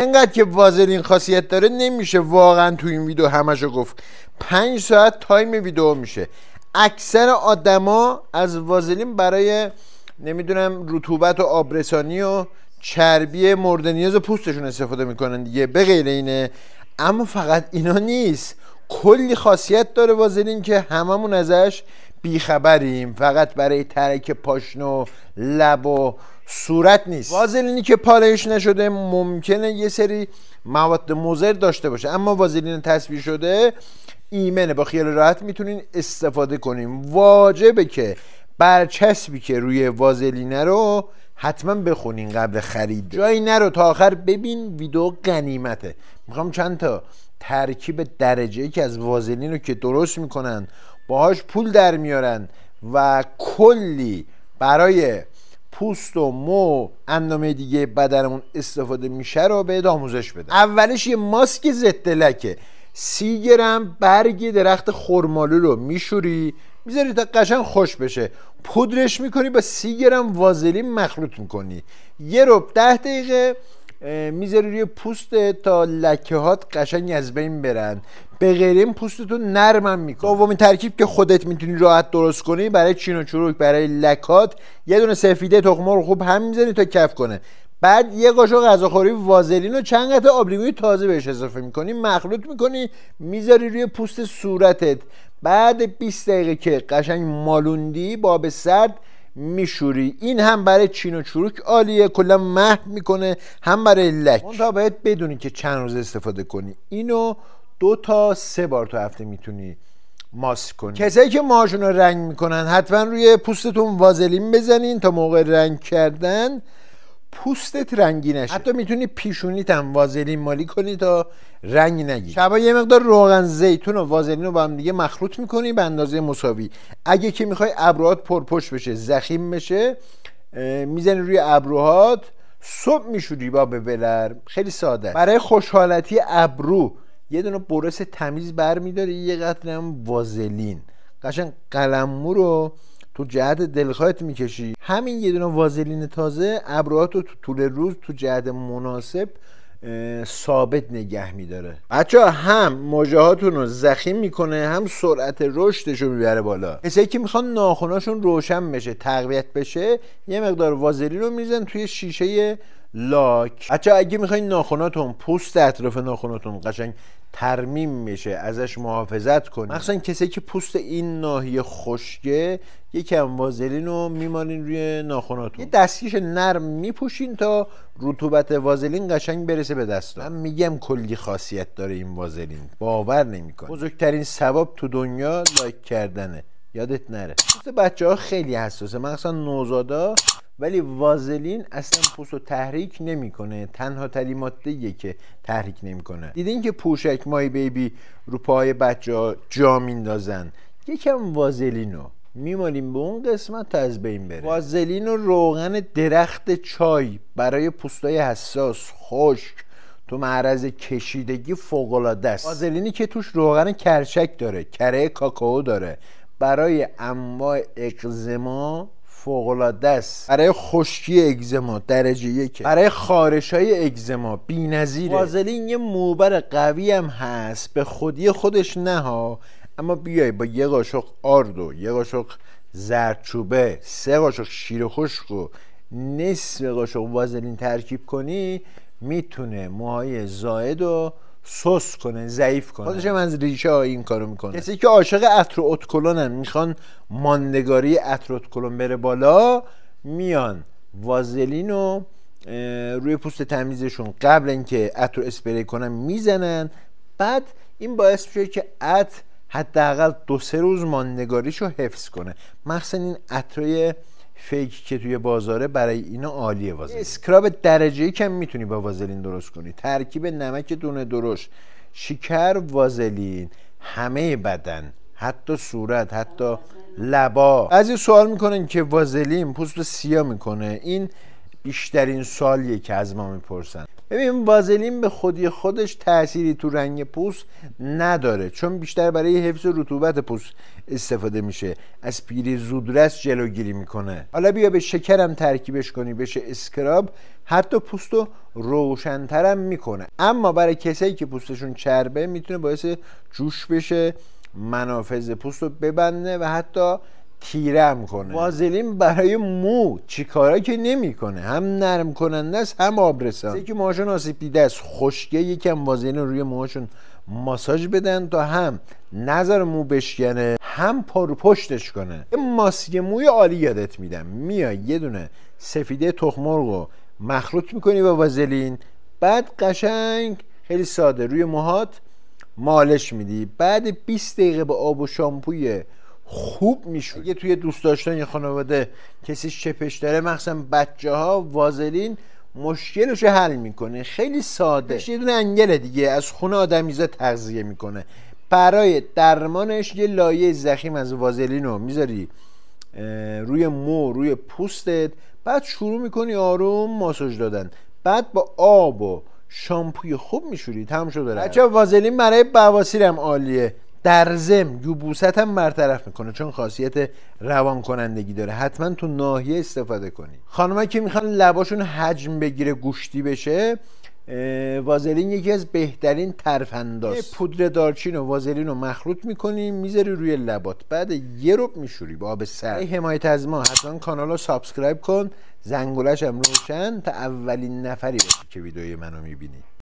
انقدر که وازلین خاصیت داره نمیشه واقعا تو این ویدیو همشو گفت پنج ساعت تایم ویدیو میشه اکثر آدما از وازلین برای نمیدونم رطوبت و آبرسانی و چربی مورد نیاز پوستشون استفاده میکنن دیگه به غیر اینه اما فقط اینا نیست کلی خاصیت داره وازلین که هممون ازش بیخبریم فقط برای ترک و لب و صورت نیست وازلینی که پالایش نشده ممکنه یه سری مواد مضر داشته باشه اما وازلین تصویر شده ایمنه با خیال راحت میتونین استفاده کنیم واجبه که برچسبی که روی وازلینه رو حتما بخونین قبل خرید جایی نرو تا آخر ببین ویدیو قنیمته میخوام چند تا ترکیب درجه ای که از وازلین رو که درست میکنن باهاش پول در میارن و کلی برای پوست و مو اندامه دیگه بدنمون استفاده میشه رو به آموزش بده اولش یه ماسک ضد لکه سی گرم برگ درخت خرمالو رو میشوری میذاری تا قشنگ خوش بشه پودرش میکنی با سی گرم وازلین مخلوط میکنی یه رب ده دقیقه میذاری روی پوست تا لکه هات قشنگ از بین برن به غیر این پوستتو نرمم میکنه دومین ترکیب که خودت میتونی راحت درست کنی برای چین و چروک برای لکات یه دونه سفیده تخم رو خوب هم میزنی تا کف کنه بعد یه قاشق غذاخوری وازلین و چند قطعه آبلیموی تازه بهش اضافه میکنی مخلوط میکنی میذاری روی پوست صورتت بعد 20 دقیقه که قشنگ مالوندی با آب سرد میشوری این هم برای چین و چروک عالیه کلا محو میکنه هم برای لک اون باید بدونی که چند روز استفاده کنی اینو دو تا سه بار تو هفته میتونی ماسک کنی کسایی که ماهاشون رو رنگ میکنن حتما روی پوستتون وازلین بزنین تا موقع رنگ کردن پوستت رنگی نشه حتی میتونی پیشونیت هم وازلین مالی کنی تا رنگ نگی شبا یه مقدار روغن زیتون و وازلین رو با هم دیگه مخلوط میکنی به اندازه مساوی اگه که میخوای ابروهات پرپشت بشه زخیم بشه میزنی روی ابروهات صبح میشوری با به بلر خیلی ساده برای خوشحالتی ابرو یه دونه برس تمیز میداره یه قطره هم وازلین قشنگ قلمو رو تو جهت دلخواهت میکشی همین یه دونه وازلین تازه ابروهات رو تو طول روز تو جهت مناسب ثابت نگه میداره بچه هم مجاهاتون رو زخیم میکنه هم سرعت رشدش رو میبره بالا کسایی که میخوان ناخوناشون روشن بشه تقویت بشه یه مقدار وازلین رو میزن توی شیشه لاک حتی اگه میخواین ناخوناتون پوست اطراف ناخوناتون قشنگ ترمیم میشه ازش محافظت کنید مخصوصا کسی که پوست این ناحیه خشکه یکم وازلین رو میمالین روی ناخوناتون یه دستگیش نرم میپوشین تا رطوبت وازلین قشنگ برسه به دستان من میگم کلی خاصیت داره این وازلین باور نمیکن بزرگترین ثواب تو دنیا لایک کردنه یادت نره پوست بچه ها خیلی حساسه مخصوصا نوزادا ولی وازلین اصلا پوست رو تحریک نمیکنه تنها تلیمات ماده که تحریک نمیکنه دیدین که پوشک مای بیبی رو پای بچه ها جا میندازن یکم وازلین رو میمالیم به اون قسمت تا از بین بره وازلین و روغن درخت چای برای پوستای حساس خشک تو معرض کشیدگی فوقالعاده است وازلینی که توش روغن کرچک داره کره کاکائو داره برای انواع اقزما فوقالعاده است برای خشکی اگزما درجه یک برای خارش های اگزما بی‌نظیره وازلین یه موبر قوی هم هست به خودی خودش نها اما بیای با یه قاشق آرد و یه قاشق زردچوبه سه قاشق شیر خشک و نصف قاشق وازلین ترکیب کنی میتونه موهای زاید و سوس کنه ضعیف کنه خودش از ریشه ها این کارو میکنه کسی که عاشق عطر هم میخوان ماندگاری عطر اتکلون بره بالا میان وازلین رو روی پوست تمیزشون قبل اینکه عطر اسپری کنن میزنن بعد این باعث میشه که عطر حداقل دو سه روز ماندگاریش رو حفظ کنه مخصوصا این عطرای فیک که توی بازاره برای اینا عالیه وازلین اسکراب درجه کم میتونی با وازلین درست کنی ترکیب نمک دونه درشت شکر وازلین همه بدن حتی صورت حتی لبا از این سوال میکنن که وازلین پوست رو سیاه میکنه این بیشترین سوالیه که از ما میپرسن ببین وازلین به خودی خودش تأثیری تو رنگ پوست نداره چون بیشتر برای حفظ رطوبت پوست استفاده میشه از پیری زودرس جلوگیری میکنه حالا بیا به شکرم ترکیبش کنی بشه اسکراب حتی پوست رو روشنترم میکنه اما برای کسایی که پوستشون چربه میتونه باعث جوش بشه منافذ پوست رو ببنده و حتی تیرم کنه وازلین برای مو چیکارا که نمیکنه هم نرم کننده است هم آبرسان که موهاشون آسیب دیده است خوشگه یکم وازلین روی موهاشون ماساژ بدن تا هم نظر مو بشکنه هم پر پشتش کنه یه ماسک موی عالی یادت میدم میای یه دونه سفیده تخمرغ رو مخلوط میکنی با وازلین بعد قشنگ خیلی ساده روی موهات مالش میدی بعد 20 دقیقه با آب و شامپوی خوب میشد اگه توی دوست داشتن یه خانواده کسی چپش داره مخصوصا بچه ها وازلین مشکلش حل میکنه خیلی ساده یه دونه انگل دیگه از خونه آدمیزه تغذیه میکنه برای درمانش یه لایه زخیم از وازلین رو میذاری روی مو روی پوستت بعد شروع میکنی آروم ماساژ دادن بعد با آب و شامپوی خوب میشوری تمام شده بچه وازلین برای بواسیر عالیه در زم یوبوست هم برطرف میکنه چون خاصیت روان کنندگی داره حتما تو ناحیه استفاده کنید خانمایی که میخوان لباشون حجم بگیره گوشتی بشه وازلین یکی از بهترین ترفنداست پودر دارچین و وازلین رو مخلوط میکنی میذاری روی لبات بعد یه رب میشوری با آب سر حمایت از ما حتما کانال رو سابسکرایب کن زنگولش هم روشن تا اولین نفری باشی که ویدیوی منو میبینی